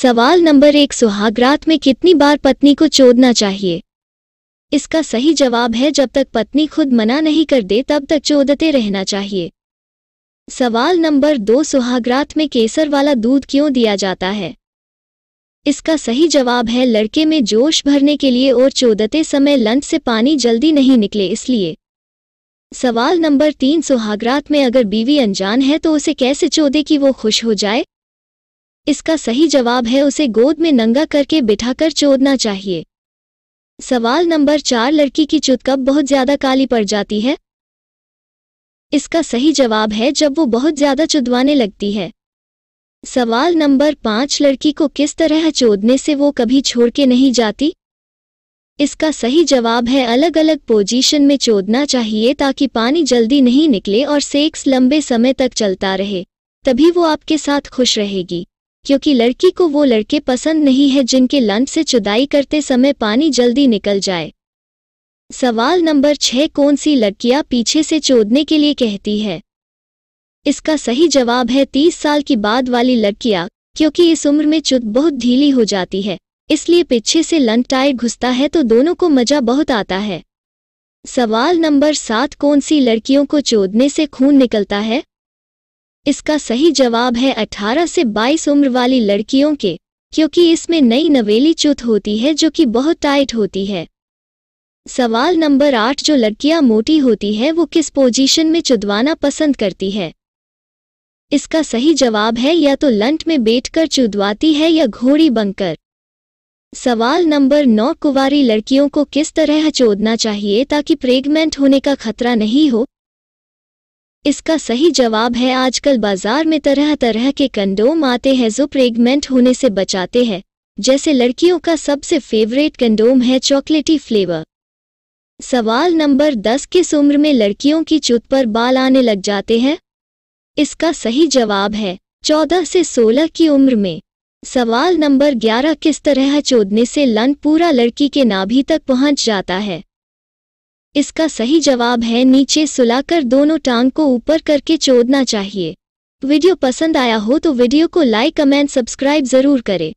सवाल नंबर एक सुहागरात में कितनी बार पत्नी को चोदना चाहिए इसका सही जवाब है जब तक पत्नी खुद मना नहीं कर दे तब तक चोदते रहना चाहिए सवाल नंबर दो सुहागरात में केसर वाला दूध क्यों दिया जाता है इसका सही जवाब है लड़के में जोश भरने के लिए और चोदते समय लंच से पानी जल्दी नहीं निकले इसलिए सवाल नंबर तीन सुहागरात में अगर बीवी अनजान है तो उसे कैसे चोदे कि वो खुश हो जाए इसका सही जवाब है उसे गोद में नंगा करके बिठाकर चोदना चाहिए सवाल नंबर चार लड़की की चुतकब बहुत ज्यादा काली पड़ जाती है इसका सही जवाब है जब वो बहुत ज्यादा चुदवाने लगती है सवाल नंबर पाँच लड़की को किस तरह चोदने से वो कभी छोड़ के नहीं जाती इसका सही जवाब है अलग अलग पोजीशन में चोदना चाहिए ताकि पानी जल्दी नहीं निकले और सेक्स लंबे समय तक चलता रहे तभी वो आपके साथ खुश रहेगी क्योंकि लड़की को वो लड़के पसंद नहीं है जिनके लंच से चुदाई करते समय पानी जल्दी निकल जाए सवाल नंबर छह कौन सी लड़कियां पीछे से चोदने के लिए कहती है इसका सही जवाब है तीस साल की बाद वाली लड़कियां क्योंकि इस उम्र में चुत बहुत ढीली हो जाती है इसलिए पीछे से लंच टायर घुसता है तो दोनों को मजा बहुत आता है सवाल नंबर सात कौन सी लड़कियों को चोदने से खून निकलता है इसका सही जवाब है 18 से 22 उम्र वाली लड़कियों के क्योंकि इसमें नई नवेली चुत होती है जो कि बहुत टाइट होती है सवाल नंबर आठ जो लड़कियां मोटी होती है वो किस पोजीशन में चुदवाना पसंद करती है इसका सही जवाब है या तो लंट में बैठकर चुदवाती है या घोड़ी बनकर सवाल नंबर नौ कुवारी लड़कियों को किस तरह चोदना चाहिए ताकि प्रेगनेंट होने का खतरा नहीं हो इसका सही जवाब है आजकल बाजार में तरह तरह के कंडोम आते हैं जो प्रेगनेंट होने से बचाते हैं जैसे लड़कियों का सबसे फेवरेट कंडोम है चॉकलेटी फ्लेवर सवाल नंबर दस किस उम्र में लड़कियों की चुत पर बाल आने लग जाते हैं इसका सही जवाब है चौदह से सोलह की उम्र में सवाल नंबर ग्यारह किस तरह चोदने से लन पूरा लड़की के नाभि तक पहुंच जाता है इसका सही जवाब है नीचे सुलाकर दोनों टांग को ऊपर करके चोदना चाहिए वीडियो पसंद आया हो तो वीडियो को लाइक कमेंट सब्सक्राइब जरूर करें